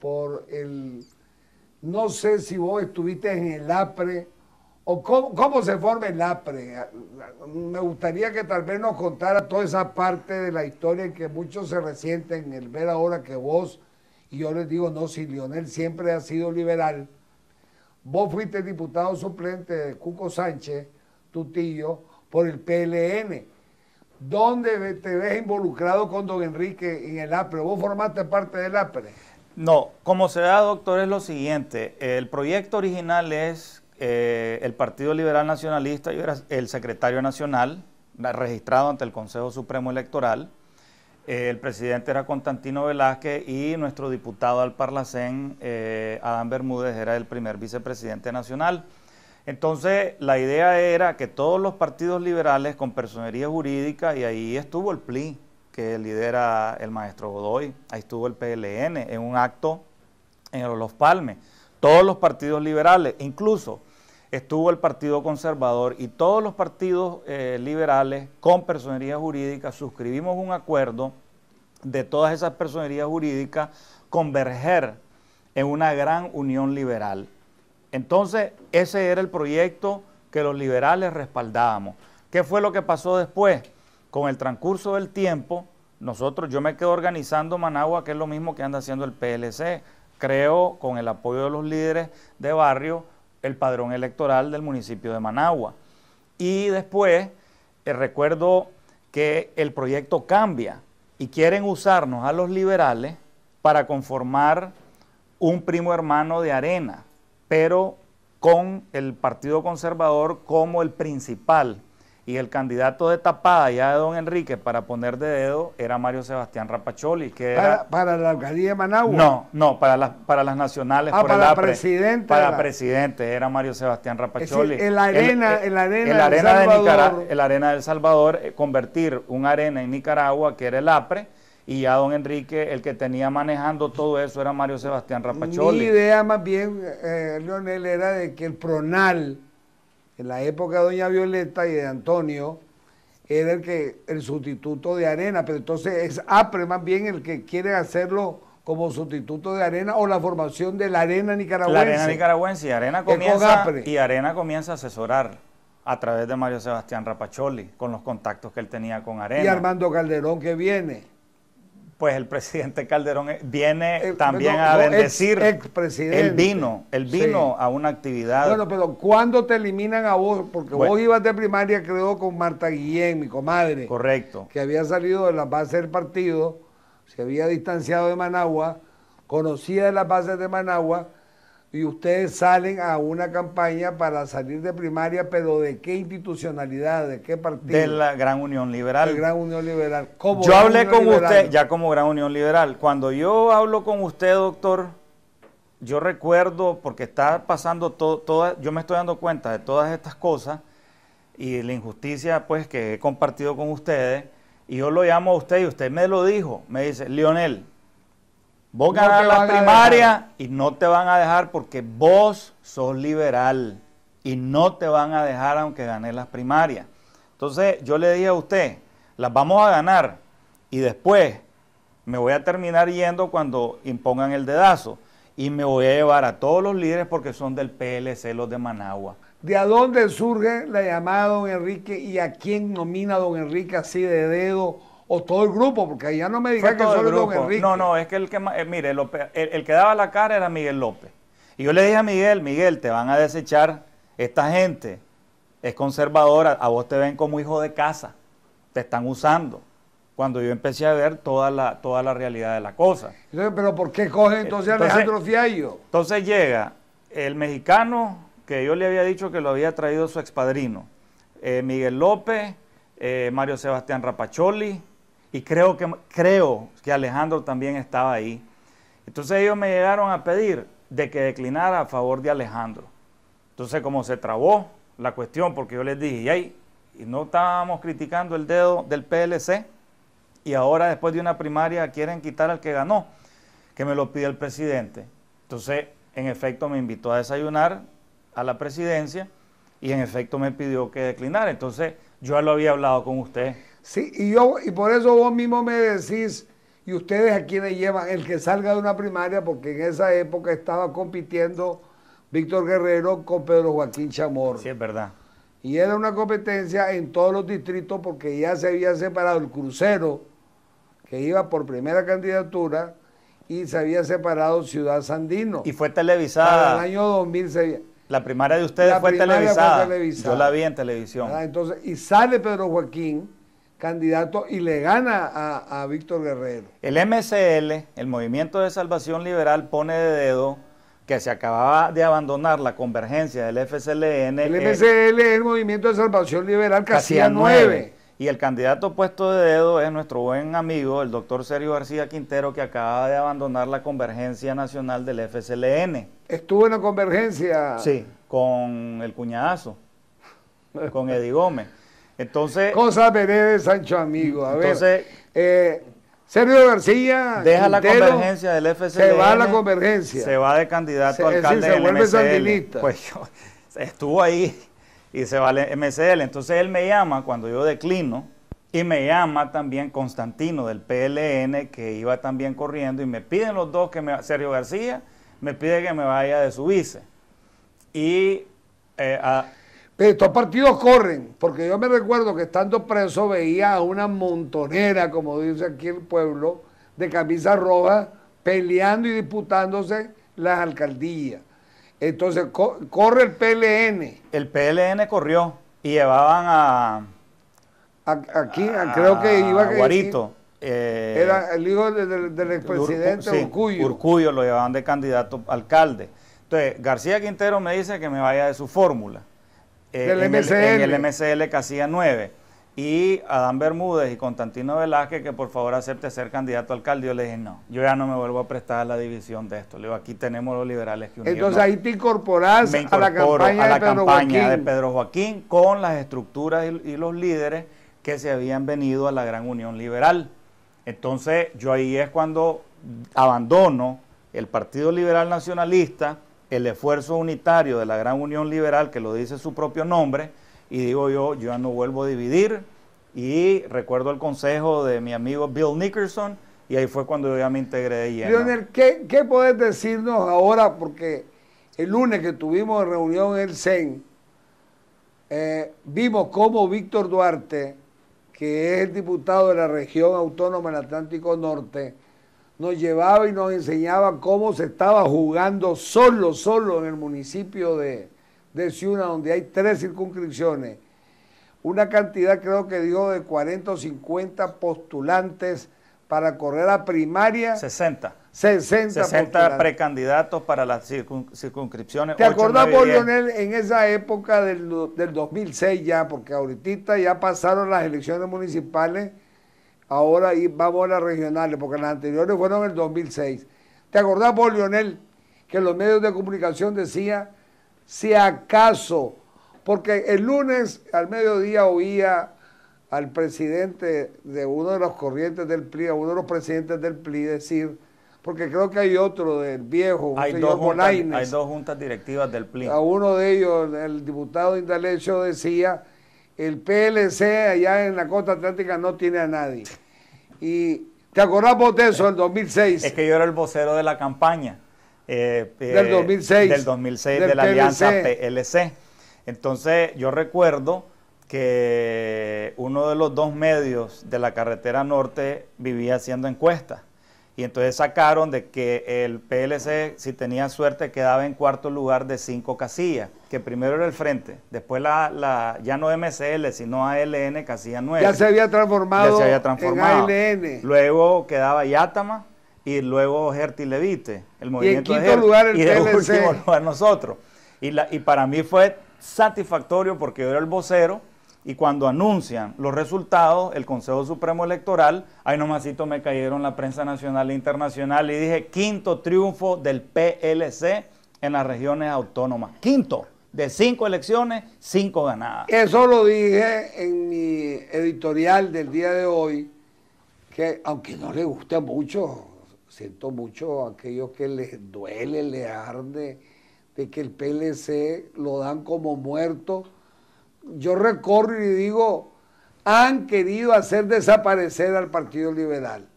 por el... No sé si vos estuviste en el APRE o cómo, se forma el APRE. Me gustaría que tal vez nos contara toda esa parte de la historia que muchos se resienten en el ver ahora que vos, y yo les digo, no, si Lionel siempre ha sido liberal, vos fuiste diputado suplente de Cuco Sánchez, tu tío, por el PLN. ¿Dónde te ves involucrado con don Enrique en el APRE? ¿Vos formaste parte del APRE? No, como se da, doctor, es lo siguiente. El proyecto original es eh, el Partido Liberal Nacionalista, yo era el secretario nacional, registrado ante el Consejo Supremo Electoral. Eh, el presidente era Constantino Velázquez y nuestro diputado al Parlacén, eh, Adán Bermúdez, era el primer vicepresidente nacional. Entonces, la idea era que todos los partidos liberales con personería jurídica, y ahí estuvo el PLI, que lidera el maestro Godoy, ahí estuvo el PLN en un acto en Los Palmes, todos los partidos liberales, incluso estuvo el Partido Conservador y todos los partidos eh, liberales con personería jurídica suscribimos un acuerdo de todas esas personerías jurídicas converger en una gran unión liberal. Entonces, ese era el proyecto que los liberales respaldábamos. ¿Qué fue lo que pasó después? con el transcurso del tiempo, nosotros, yo me quedo organizando Managua, que es lo mismo que anda haciendo el PLC. Creo, con el apoyo de los líderes de barrio, el padrón electoral del municipio de Managua. Y después, eh, recuerdo que el proyecto cambia y quieren usarnos a los liberales para conformar un primo hermano de arena, pero con el Partido Conservador como el principal y el candidato de tapada ya de don Enrique para poner de dedo era Mario Sebastián Rapacholi, que era... ¿Para la alcaldía de Managua? No, no, para, las para las nacionales. Ah, para el APRE, presidente. Para presidente era Mario Sebastián Rapacholi. en la arena, en la arena, el arena de El arena del Salvador, eh, convertir un arena en Nicaragua, que era el APRE, y ya don Enrique, el que tenía manejando todo eso era Mario Sebastián Rapacholi. Mi idea más bien, eh, Leonel, era de que el PRONAL en la época de Doña Violeta y de Antonio, era el, que, el sustituto de arena, pero entonces es APRE más bien el que quiere hacerlo como sustituto de arena o la formación de la arena nicaragüense. La arena nicaragüense y arena comienza, y arena comienza a asesorar a través de Mario Sebastián Rapacholi, con los contactos que él tenía con Arena. Y Armando Calderón que viene pues el presidente Calderón eh, viene eh, también a bendecir el vino, el vino a una actividad. Bueno, pero ¿cuándo te eliminan a vos? Porque vos ibas de primaria, creo, con Marta Guillén, mi comadre. Correcto. Que había salido de la base del partido, se había distanciado de Managua, conocía de las bases de Managua, y ustedes salen a una campaña para salir de primaria, pero ¿de qué institucionalidad? ¿De qué partido? De la Gran Unión Liberal. De Gran Unión Liberal. yo hablé con usted, ya como Gran Unión Liberal, cuando yo hablo con usted, doctor, yo recuerdo, porque está pasando todo, todo, yo me estoy dando cuenta de todas estas cosas y la injusticia pues que he compartido con ustedes, y yo lo llamo a usted y usted me lo dijo, me dice, Lionel, Vos ganás las primarias y no te van a dejar porque vos sos liberal y no te van a dejar aunque gane las primarias. Entonces yo le dije a usted, las vamos a ganar y después me voy a terminar yendo cuando impongan el dedazo y me voy a llevar a todos los líderes porque son del PLC, los de Managua. ¿De a dónde surge la llamada don Enrique y a quién nomina don Enrique así de dedo? o todo el grupo, porque ya no me digas que solo Enrique. No, no, es que el que, eh, mire, el, que daba la cara era Miguel López. Y yo le dije a Miguel, Miguel, te van a desechar esta gente, es conservadora, a vos te ven como hijo de casa, te están usando. Cuando yo empecé a ver toda la, toda la realidad de la cosa. Pero ¿por qué coge eh, entonces, entonces Alejandro Fiallo? Entonces llega el mexicano que yo le había dicho que lo había traído su expadrino, eh, Miguel López, Mario Sebastián Rapacholi, y creo que, creo que Alejandro también estaba ahí. Entonces ellos me llegaron a pedir de que declinara a favor de Alejandro. Entonces como se trabó la cuestión, porque yo les dije, y ahí, y no estábamos criticando el dedo del PLC, y ahora después de una primaria quieren quitar al que ganó, que me lo pide el presidente. Entonces, en efecto, me invitó a desayunar a la presidencia y en efecto me pidió que declinara. Entonces, yo ya lo había hablado con usted Sí, y, yo, y por eso vos mismo me decís, y ustedes a quienes llevan, el que salga de una primaria, porque en esa época estaba compitiendo Víctor Guerrero con Pedro Joaquín Chamorro. Sí, es verdad. Y era una competencia en todos los distritos porque ya se había separado el crucero, que iba por primera candidatura, y se había separado Ciudad Sandino. Y fue televisada. En el año 2000 La primaria de ustedes fue, televisada. Yo la vi en televisión. Ah, entonces, y sale Pedro Joaquín candidato y le gana a, Víctor Guerrero. El MCL, el Movimiento de Salvación Liberal, pone de dedo que se acababa de abandonar la convergencia del FCLN. El MCL es el Movimiento de Salvación Liberal hacía nueve. Y el candidato puesto de dedo es nuestro buen amigo, el doctor Sergio García Quintero, que acaba de abandonar la convergencia nacional del FSLN. Estuvo en la convergencia. Sí, con el cuñazo, con Eddie Gómez. Entonces. Cosa me debe Sancho Amigo. A entonces, eh, Sergio García. Deja la convergencia del FCL. Se va a la convergencia. Se va de candidato a alcalde. se vuelve sandinista. Pues yo, estuvo ahí y se va al MCL. Entonces él me llama cuando yo declino. Y me llama también Constantino del PLN, que iba también corriendo, y me piden los dos que me, Sergio García me pide que me vaya de su vice. Y eh, a, estos partidos corren, porque yo me recuerdo que estando preso veía a una montonera, como dice aquí el pueblo, de camisa roja, peleando y disputándose las alcaldías. Entonces corre el PLN. El PLN corrió y llevaban a. aquí, creo que iba a. Guarito. Eh, era el hijo del expresidente sí, Urcuyo. lo llevaban de candidato alcalde. Entonces, García Quintero me dice que me vaya de su fórmula. Eh, en, el, en, el, MCL 9. Y Adán Bermúdez y Constantino Velázquez, que por favor acepte ser candidato a alcalde. Yo le dije, no, yo ya no me vuelvo a prestar a la división de esto. Le digo, aquí tenemos los liberales que unirnos. Entonces ahí te incorporas a la campaña, de, Pedro Joaquín. con las estructuras y los líderes que se habían venido a la gran unión liberal. Entonces yo ahí es cuando abandono el Partido Liberal Nacionalista el esfuerzo unitario de la gran unión liberal, que lo dice su propio nombre, y digo yo, yo ya no vuelvo a dividir, y recuerdo el consejo de mi amigo Bill Nickerson, y ahí fue cuando yo ya me integré de lleno. ¿qué, ¿qué podés decirnos ahora? Porque el lunes que tuvimos reunión en el CEN, eh, vimos cómo Víctor Duarte, que es el diputado de la región autónoma del Atlántico Norte, nos llevaba y nos enseñaba cómo se estaba jugando solo, solo en el municipio de, de Ciuna, donde hay tres circunscripciones. Una cantidad, creo que dio de 40 o 50 postulantes para correr a primaria. 60. 60, 60 precandidatos para las circunscripciones. ¿Te acordás, Lionel, en esa época del, del 2006 ya? Porque ahorita ya pasaron las elecciones municipales ahora vamos a las regionales, porque las anteriores fueron en el 2006. ¿Te acordás vos, Lionel, que los medios de comunicación decían, si acaso, porque el lunes al mediodía oía al presidente de uno de los corrientes del PLI, a uno de los presidentes del PLI decir, porque creo que hay otro del viejo, hay, dos juntas, hay dos juntas directivas del PLI. A uno de ellos, el diputado Indalecio decía el PLC allá en la costa atlántica no tiene a nadie. Y te acordamos de eso, el 2006. Es que yo era el vocero de la campaña. Eh, eh, del 2006. Del 2006 de la alianza PLC. Entonces yo recuerdo que uno de los dos medios de la carretera norte vivía haciendo encuestas. Y entonces sacaron de que el PLC, si tenía suerte, quedaba en cuarto lugar de cinco casillas, que primero era el Frente, después la, ya no MCL, sino ALN casilla 9. Ya se había transformado, ya se había transformado. en ALN. Luego quedaba Yatama y luego Gerti Levite, el movimiento y en quinto lugar el y último lugar nosotros. Y, y para mí fue satisfactorio porque yo era el vocero y cuando anuncian los resultados, el Consejo Supremo Electoral, ahí nomásito me cayeron la prensa nacional e internacional y dije quinto triunfo del PLC en las regiones autónomas. Quinto, de cinco elecciones, cinco ganadas. Eso lo dije en mi editorial del día de hoy, que aunque no le guste mucho, siento mucho a aquellos que les duele, les arde, de que el PLC lo dan como muerto yo recorro y digo, han querido hacer desaparecer al Partido Liberal.